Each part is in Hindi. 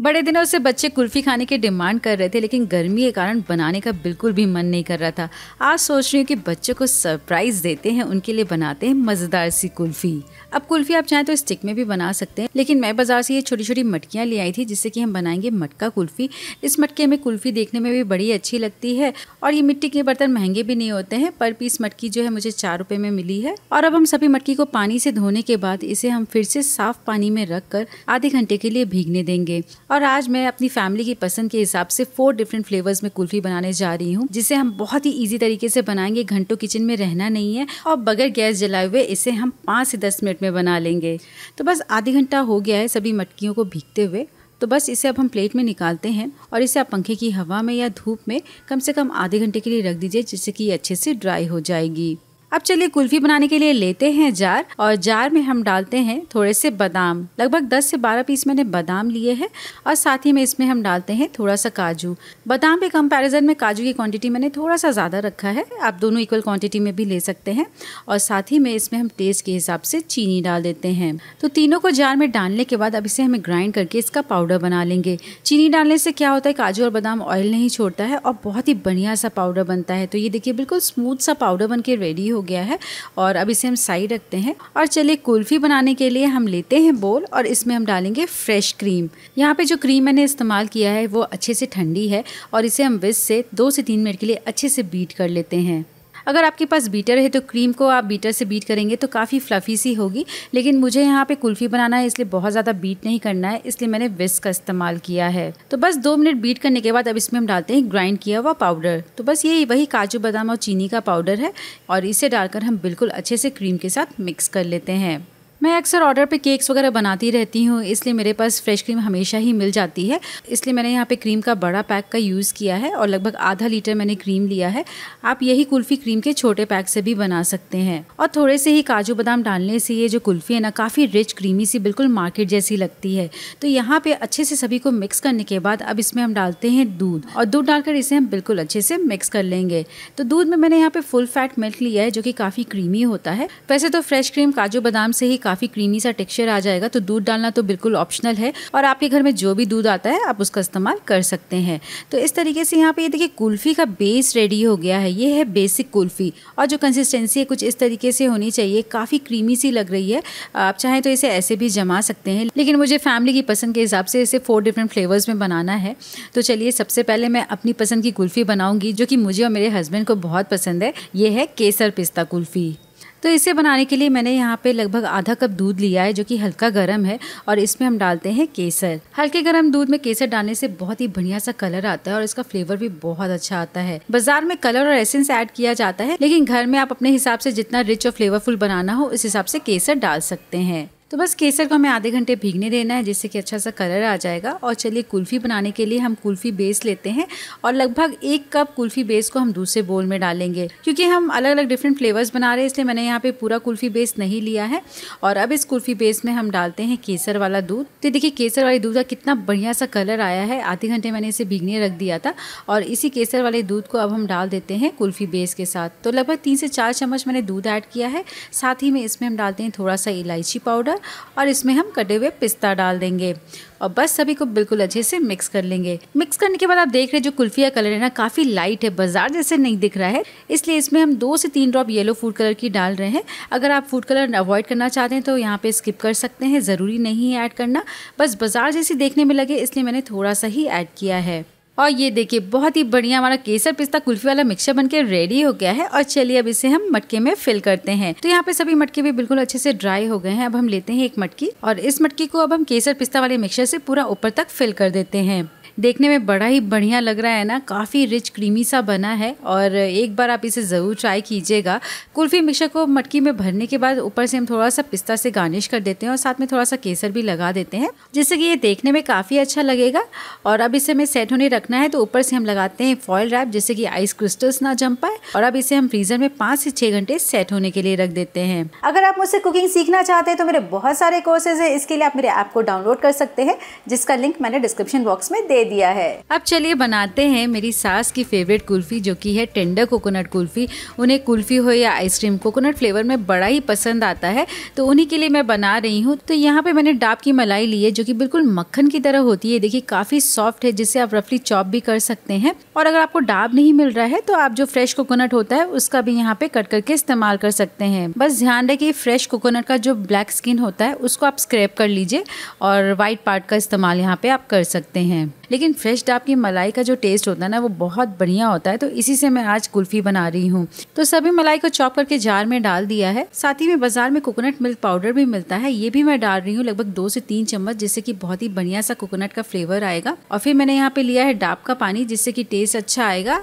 बड़े दिनों से बच्चे कुल्फ़ी खाने की डिमांड कर रहे थे लेकिन गर्मी के कारण बनाने का बिल्कुल भी मन नहीं कर रहा था आज सोच रही हूँ कि बच्चों को सरप्राइज़ देते हैं उनके लिए बनाते हैं मज़ेदार सी कुल्फ़ी अब कुल्फ़ी आप चाहें तो स्टिक में भी बना सकते हैं लेकिन मैं बाज़ार से ये छोटी छोटी मटकियाँ ले आई थी जिससे कि हम बनाएंगे मटका कुल्फ़ी इस मटके में कुल्फ़ी देखने में भी बड़ी अच्छी लगती है और ये मिट्टी के बर्तन महंगे भी नहीं होते हैं पर पीस मटकी जो है मुझे चार रुपये में मिली है और अब हम सभी मटकी को पानी से धोने के बाद इसे हम फिर से साफ पानी में रख कर आधे घंटे के लिए भीगने देंगे और आज मैं अपनी फैमिली की पसंद के हिसाब से फोर डिफरेंट फ्लेवर्स में कुल्फी बनाने जा रही हूँ जिसे हम बहुत ही ईजी तरीके से बनाएंगे घंटों किचन में रहना नहीं है और बगैर गैस जलाए हुए इसे हम पाँच से दस मिनट में बना लेंगे तो बस आधे घंटा हो गया है सभी मटकियों को भीगते हुए तो बस इसे अब हम प्लेट में निकालते हैं और इसे आप पंखे की हवा में या धूप में कम से कम आधे घंटे के लिए रख दीजिए जिससे कि ये अच्छे से ड्राई हो जाएगी अब चलिए कुल्फी बनाने के लिए लेते हैं जार और जार में हम डालते हैं थोड़े से बादाम लगभग 10 से 12 पीस मैंने बादाम लिए हैं और साथ ही में इसमें हम डालते हैं थोड़ा सा काजू बादाम के कंपैरिजन में काजू की क्वांटिटी मैंने थोड़ा सा ज़्यादा रखा है आप दोनों इक्वल क्वांटिटी में भी ले सकते हैं और साथ ही में इसमें हम टेस्ट के हिसाब से चीनी डाल देते हैं तो तीनों को जार में डालने के बाद अब इसे हमें ग्राइंड करके इसका पाउडर बना लेंगे चीनी डालने से क्या होता है काजू और बादाम ऑयल नहीं छोड़ता है और बहुत ही बढ़िया सा पाउडर बनता है तो ये देखिए बिल्कुल स्मूथ सा पाउडर बन रेडी हो हो गया है और अब इसे हम साइड रखते हैं और चलिए कुल्फ़ी बनाने के लिए हम लेते हैं बोल और इसमें हम डालेंगे फ्रेश क्रीम यहाँ पे जो क्रीम मैंने इस्तेमाल किया है वो अच्छे से ठंडी है और इसे हम विस से दो से तीन मिनट के लिए अच्छे से बीट कर लेते हैं अगर आपके पास बीटर है तो क्रीम को आप बीटर से बीट करेंगे तो काफ़ी फ्लफ़ी सी होगी लेकिन मुझे यहाँ पे कुल्फ़ी बनाना है इसलिए बहुत ज़्यादा बीट नहीं करना है इसलिए मैंने विस्क का इस्तेमाल किया है तो बस दो मिनट बीट करने के बाद अब इसमें हम डालते हैं ग्राइंड किया हुआ पाउडर तो बस ये वही काजू बादाम और चीनी का पाउडर है और इसे डालकर हम बिल्कुल अच्छे से क्रीम के साथ मिक्स कर लेते हैं मैं अक्सर ऑर्डर पे केक्स वगैरह बनाती रहती हूँ इसलिए मेरे पास फ्रेश क्रीम हमेशा ही मिल जाती है इसलिए मैंने यहाँ पे क्रीम का बड़ा पैक का यूज़ किया है और लगभग आधा लीटर मैंने क्रीम लिया है आप यही कुल्फ़ी क्रीम के छोटे पैक से भी बना सकते हैं और थोड़े से ही काजू बादाम डालने से ये जो कुल्फ़ी है ना काफ़ी रिच क्रीमी सी बिल्कुल मार्केट जैसी लगती है तो यहाँ पर अच्छे से सभी को मिक्स करने के बाद अब इसमें हम डालते हैं दूध और दूध डालकर इसे हम बिल्कुल अच्छे से मिक्स कर लेंगे तो दूध में मैंने यहाँ पर फुल फैट मिल्क लिया है जो कि काफ़ी क्रीमी होता है वैसे तो फ्रेश क्रीम काजू बादाम से ही काफ़ी क्रीमी सा टेक्सचर आ जाएगा तो दूध डालना तो बिल्कुल ऑप्शनल है और आपके घर में जो भी दूध आता है आप उसका इस्तेमाल कर सकते हैं तो इस तरीके से यहाँ पे ये देखिए कुल्फ़ी का बेस रेडी हो गया है ये है बेसिक कुल्फ़ी और जो कंसिस्टेंसी है कुछ इस तरीके से होनी चाहिए काफ़ी क्रीमी सी लग रही है आप चाहें तो इसे ऐसे भी जमा सकते हैं लेकिन मुझे फैमिली की पसंद के हिसाब से इसे फोर डिफरेंट फ्लेवर्स में बनाना है तो चलिए सबसे पहले मैं अपनी पसंद की कुल्फ़ी बनाऊँगी जो कि मुझे और मेरे हस्बैंड को बहुत पसंद है ये है केसर पिस्ता कुल्फ़ी तो इसे बनाने के लिए मैंने यहाँ पे लगभग आधा कप दूध लिया है जो कि हल्का गर्म है और इसमें हम डालते हैं केसर हल्के गर्म दूध में केसर डालने से बहुत ही बढ़िया सा कलर आता है और इसका फ्लेवर भी बहुत अच्छा आता है बाजार में कलर और एसेंस ऐड किया जाता है लेकिन घर में आप अपने हिसाब से जितना रिच और फ्लेवरफुल बनाना हो उस हिसाब से केसर डाल सकते हैं तो बस केसर को हमें आधे घंटे भीगने देना है जिससे कि अच्छा सा कलर आ जाएगा और चलिए कुल्फ़ी बनाने के लिए हम कुल्फ़ी बेस लेते हैं और लगभग एक कप कुल्फ़ी बेस को हम दूसरे बोल में डालेंगे क्योंकि हम अलग अलग डिफरेंट फ्लेवर्स बना रहे हैं इसलिए मैंने यहाँ पे पूरा कुल्फ़ी बेस नहीं लिया है और अब इस कुल्फ़ी बेस में हम डालते हैं केसर वाला दूध तो देखिए केसर वाले दूध का कितना बढ़िया सा कलर आया है आधे घंटे मैंने इसे भीगने रख दिया था और इसी केसर वाले दूध को अब हम डाल देते हैं कुल्फ़ी बेस के साथ तो लगभग तीन से चार चम्मच मैंने दूध ऐड किया है साथ ही में इसमें हम डालते हैं थोड़ा सा इलायची पाउडर है और इसमें हम कटे हुए पिस्ता डाल देंगे और बस सभी को बिल्कुल अच्छे से मिक्स कर लेंगे मिक्स करने के बाद आप देख रहे हैं जो कुल्फी का कलर है ना काफ़ी लाइट है बाजार जैसे नहीं दिख रहा है इसलिए इसमें हम दो से तीन ड्रॉप येलो फूड कलर की डाल रहे हैं अगर आप फूड कलर अवॉइड करना चाहते हैं तो यहाँ पे स्किप कर सकते हैं ज़रूरी नहीं है ऐड करना बस बाजार जैसी देखने में लगे इसलिए मैंने थोड़ा सा ही ऐड किया है और ये देखिए बहुत ही बढ़िया हमारा केसर पिस्ता कुल्फी वाला मिक्सचर बनके रेडी हो गया है और चलिए अब इसे हम मटके में फिल करते हैं तो यहाँ पे सभी मटके भी बिल्कुल अच्छे से ड्राई हो गए हैं अब हम लेते हैं एक मटकी और इस मटकी को अब हम केसर पिस्ता वाले मिक्सर से पूरा ऊपर तक फिल कर देते हैं देखने में बड़ा ही बढ़िया लग रहा है ना काफ़ी रिच क्रीमी सा बना है और एक बार आप इसे ज़रूर ट्राई कीजिएगा कुल्फ़ी मिक्सर को मटकी में भरने के बाद ऊपर से हम थोड़ा सा पिस्ता से गार्निश कर देते हैं और साथ में थोड़ा सा केसर भी लगा देते हैं जिससे कि ये देखने में काफ़ी अच्छा लगेगा और अब इसे हमें सेट होने रखना है तो ऊपर से हम लगाते हैं फॉयल रैप जिससे कि आइस क्रिस्टल्स ना जम पाए और अब इसे हम फ्रीजर में पाँच से छः घंटे सेट होने के लिए रख देते हैं अगर आप मुझसे कुकिंग सीखना चाहते हैं तो मेरे बहुत सारे कोर्सेज है इसके लिए आप मेरे ऐप को डाउनलोड कर सकते हैं जिसका लिंक मैंने डिस्क्रिप्शन बॉक्स में दे दिया है अब चलिए बनाते हैं मेरी सास की फेवरेट कुल्फी जो की है टेंडर कोकोनट कुल्फी उन्हें कुल्फी हो या आइसक्रीम कोकोनट फ्लेवर में बड़ा ही पसंद आता है तो उन्हीं के लिए मैं बना रही हूँ तो यहाँ पे मैंने डाब की मलाई ली है जो कि बिल्कुल मक्खन की तरह होती है देखिए काफ़ी सॉफ्ट है जिसे आप रफली चॉप भी कर सकते हैं और अगर आपको डाब नहीं मिल रहा है तो आप जो फ्रेश कोकोनट होता है उसका भी यहाँ पे कट करके इस्तेमाल कर सकते हैं बस ध्यान की फ्रेश कोकोनट का जो ब्लैक स्किन होता है उसको आप स्क्रैप कर लीजिए और वाइट पार्ट का इस्तेमाल यहाँ पे आप कर सकते हैं लेकिन फ्रेश डाब की मलाई का जो टेस्ट होता है ना वो बहुत बढ़िया होता है तो इसी से मैं आज कुल्फी बना रही हूँ तो सभी मलाई को चॉप करके जार में डाल दिया है साथ ही में बाजार में कोकोनट मिल्क पाउडर भी मिलता है ये भी मैं डाल रही हूँ लगभग दो से तीन चम्मच जिससे की बहुत ही बढ़िया सा कोकोनट का फ्लेवर आएगा और फिर मैंने यहाँ पे लिया है डाब का पानी जिससे की टेस्ट अच्छा आएगा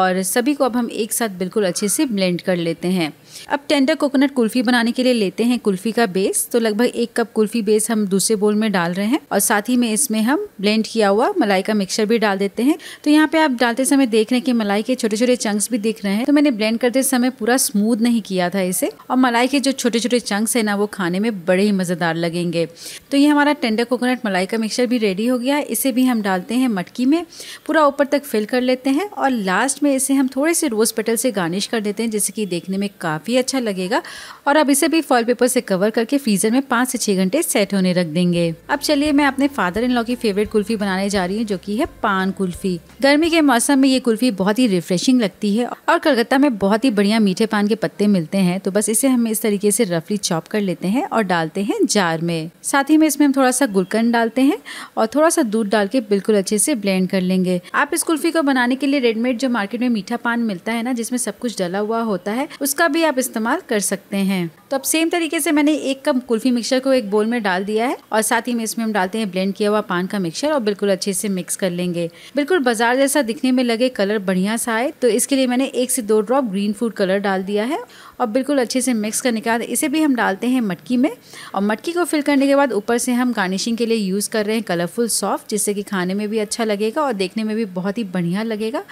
और सभी को अब हम एक साथ बिल्कुल अच्छे से ब्लेंड कर लेते हैं अब टेंडर कोकोनट कुल्फी बनाने के लिए लेते हैं कुल्फी का बेस तो लगभग एक कप कुल्फी बेस हम दूसरे बोल में डाल रहे हैं और साथ ही में इसमें हम ब्लेंड किया हुआ मलाई का मिक्सचर भी डाल देते हैं तो यहाँ पे आप डालते समय देख रहे हैं कि मलाई के छोटे छोटे चंक्स भी दिख रहे हैं तो मैंने ब्लेंड करते समय पूरा स्मूथ नहीं किया था इसे और मलाई के जो छोटे छोटे चंक्स है ना वो खाने में बड़े ही मज़ेदार लगेंगे तो ये हमारा टेंडर कोकोनट मलाई का मिक्सचर भी रेडी हो गया है इसे भी हम डालते हैं मटकी में पूरा ऊपर तक फिल कर लेते हैं और लास्ट में इसे हम थोड़े से रोज़ पेटल से गार्निश कर देते हैं जैसे कि देखने में काफ़ी काफ़ी अच्छा लगेगा और अब इसे भी फॉल पेपर से कवर करके फ्रीजर में पाँच से छः घंटे सेट होने रख देंगे अब चलिए मैं अपने फादर इन लॉ की फेवरेट कुल्फी बनाने जा रही हूँ जो की है पान कुल्फी गर्मी के मौसम में ये कुल्फी बहुत ही रिफ्रेशिंग लगती है और कलकत्ता में बहुत ही बढ़िया मीठे पान के पत्ते मिलते हैं तो बस इसे हम इस तरीके से रफली चॉप कर लेते हैं और डालते हैं जार में साथ ही में इसमें हम थोड़ा सा गुलकंद डालते हैं और थोड़ा सा दूध डाल के बिल्कुल अच्छे से ब्लेंड कर लेंगे आप इस कुल्फी को बनाने के लिए रेडीमेड जो मार्केट में मीठा पान मिलता है ना जिसमें सब कुछ डला हुआ होता है उसका भी आप आप इस्तेमाल कर सकते हैं तो अब सेम तरीके से मैंने एक कप कुल्फी मिक्सचर को एक बोल में डाल दिया है और साथ ही में इसमें हम डालते हैं ब्लेंड किया हुआ पान का मिक्सचर और बिल्कुल अच्छे से मिक्स कर लेंगे बिल्कुल बाजार जैसा दिखने में लगे कलर बढ़िया सा आए तो इसके लिए मैंने एक से दो ड्रॉप ग्रीन फूड कलर डाल दिया है और बिल्कुल अच्छे से मिक्स करने के बाद इसे भी हम डालते हैं मटकी में और मटकी को फिल करने के बाद ऊपर से हम गार्निशिंग के लिए यूज़ कर रहे हैं कलरफुल सॉफ्ट जिससे कि खाने में भी अच्छा लगेगा और देखने में भी बहुत ही बढ़िया लगेगा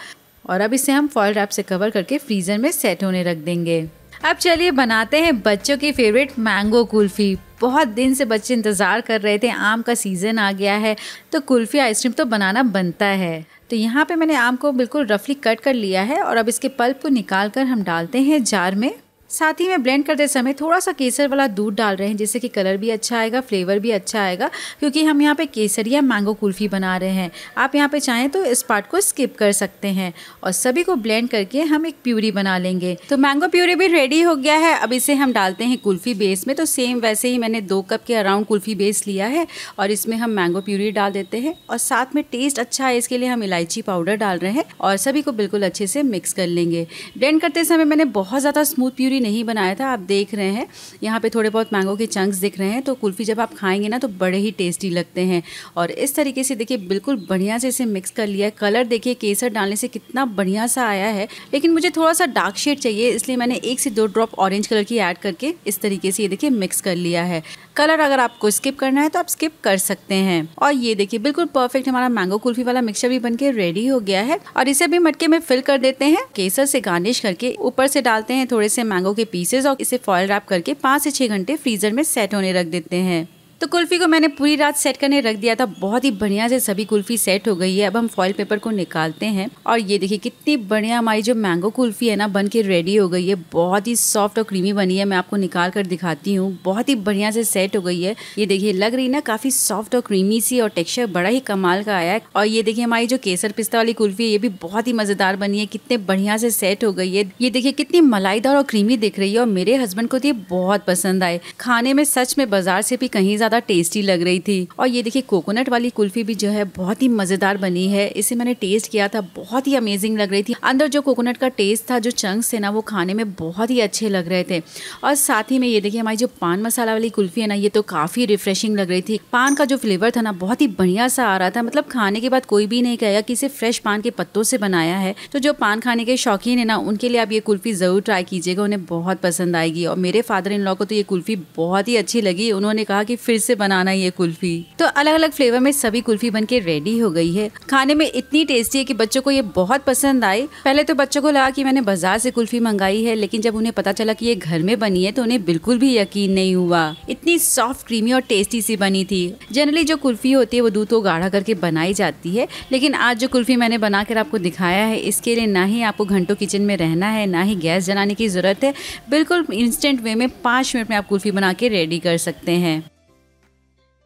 और अब इसे हम फॉल रैप से कवर करके फ्रीज़र में सेट होने रख देंगे अब चलिए बनाते हैं बच्चों की फेवरेट मैंगो कुल्फ़ी बहुत दिन से बच्चे इंतज़ार कर रहे थे आम का सीज़न आ गया है तो कुल्फ़ी आइसक्रीम तो बनाना बनता है तो यहाँ पे मैंने आम को बिल्कुल रफली कट कर लिया है और अब इसके पल्प को निकाल कर हम डालते हैं जार में साथ ही में ब्लेंड करते समय थोड़ा सा केसर वाला दूध डाल रहे हैं जिससे कि कलर भी अच्छा आएगा फ्लेवर भी अच्छा आएगा क्योंकि हम यहाँ पे केसरिया मैंगो कुल्फ़ी बना रहे हैं आप यहाँ पे चाहें तो इस पार्ट को स्किप कर सकते हैं और सभी को ब्लेंड करके हम एक प्यूरी बना लेंगे तो मैंगो प्यूरी भी रेडी हो गया है अब इसे हम डालते हैं कुल्फ़ी बेस में तो सेम वैसे ही मैंने दो कप के अराउंड कुल्फ़ी बेस लिया है और इसमें हम मैंगो प्यूरी डाल देते हैं और साथ में टेस्ट अच्छा है इसके लिए हम इलायची पाउडर डाल रहे हैं और सभी को बिल्कुल अच्छे से मिक्स कर लेंगे ब्लेंड करते समय मैंने बहुत ज़्यादा स्मूथ प्यूरी नहीं बनाया था आप देख रहे हैं यहाँ पे थोड़े बहुत मैंगो के चंक्स दिख रहे हैं तो कुल्फ़ी जब आप खाएंगे ना तो बड़े ही टेस्टी लगते हैं और इस तरीके से देखिए बिल्कुल बढ़िया से इसे मिक्स कर लिया है कलर देखिए केसर डालने से कितना बढ़िया सा आया है लेकिन मुझे थोड़ा सा डार्क शेड चाहिए इसलिए मैंने एक से दो ड्रॉप ऑरेंज कलर की ऐड करके इस तरीके से ये देखिए मिक्स कर लिया है कलर अगर आपको स्किप करना है तो आप स्किप कर सकते हैं और ये देखिए बिल्कुल परफेक्ट हमारा मैंगो कुल्फी वाला मिक्सचर भी बनके रेडी हो गया है और इसे भी मटके में फिल कर देते हैं केसर से गार्निश करके ऊपर से डालते हैं थोड़े से मैंगो के पीसेस और इसे फॉल रैप करके पाँच से छः घंटे फ्रीजर में सेट होने रख देते हैं तो कुल्फ़ी को मैंने पूरी रात सेट करने रख दिया था बहुत ही बढ़िया से सभी कुल्फ़ी सेट हो गई है अब हम फॉइल पेपर को निकालते हैं और ये देखिए कितनी बढ़िया हमारी जो मैंगो कुल्फ़ी है ना बन के रेडी हो गई है बहुत ही सॉफ्ट और क्रीमी बनी है मैं आपको निकाल कर दिखाती हूँ बहुत ही बढ़िया से सेट हो गई है ये देखिए लग रही ना काफ़ी सॉफ्ट और क्रीमी सी और टेक्स्चर बड़ा ही कमाल का आया है और ये देखिए हमारी जो केसर पिस्ता वाली कुल्फ़ी है ये भी बहुत ही मज़ेदार बनी है कितने बढ़िया से सेट हो गई है ये देखिए कितनी मलाईदार और क्रीमी दिख रही है और मेरे हस्बैंड को तो ये बहुत पसंद आए खाने में सच में बाजार से भी कहीं ज़्यादा ज़्यादा टेस्टी लग रही थी और ये देखिए कोकोनट वाली कुल्फी भी जो है बहुत ही मज़ेदार बनी है इसे मैंने टेस्ट किया था बहुत ही अमेजिंग लग रही थी अंदर जो कोकोनट का टेस्ट था जो चंक्स थे ना वो खाने में बहुत ही अच्छे लग रहे थे और साथ ही में ये देखिए हमारी जो पान मसाला वाली कुल्फी है ना ये तो काफ़ी रिफ्रेशिंग लग रही थी पान का जो फ्लेवर था ना बहुत ही बढ़िया सा आ रहा था मतलब खाने के बाद कोई भी नहीं कहेगा कि इसे फ्रेश पान के पत्तों से बनाया है तो जो पान खाने के शौकीन है ना उनके लिए आप ये कुल्फ़ी ज़रूर ट्राई कीजिएगा उन्हें बहुत पसंद आएगी और मेरे फादर इन लॉ को तो ये कुल्फ़ी बहुत ही अच्छी लगी उन्होंने कहा कि फिर से बनाना ये कुल्फी तो अलग अलग फ्लेवर में सभी कुल्फी बन के रेडी हो गई है खाने में इतनी टेस्टी है कि बच्चों को ये बहुत पसंद आई पहले तो बच्चों को लगा कि मैंने बाजार से कुल्फी मंगाई है लेकिन जब उन्हें पता चला कि ये घर में बनी है तो उन्हें बिल्कुल भी यकीन नहीं हुआ इतनी सॉफ्ट क्रीमी और टेस्टी सी बनी थी जनरली जो कुल्फी होती है वो दूध को गाढ़ा करके बनाई जाती है लेकिन आज जो कुल्फी मैंने बना कर आपको दिखाया है इसके लिए ना ही आपको घंटों किचन में रहना है ना ही गैस जलाने की ज़रूरत है बिल्कुल इंस्टेंट वे में पाँच मिनट में आप कुल्फी बना के रेडी कर सकते हैं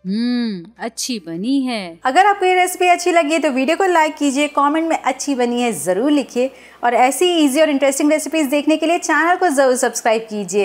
हम्म अच्छी बनी है अगर आपको ये रेसिपी अच्छी लगी तो वीडियो को लाइक कीजिए कमेंट में अच्छी बनी है ज़रूर लिखिए और ऐसी इजी और इंटरेस्टिंग रेसिपीज़ देखने के लिए चैनल को ज़रूर सब्सक्राइब कीजिए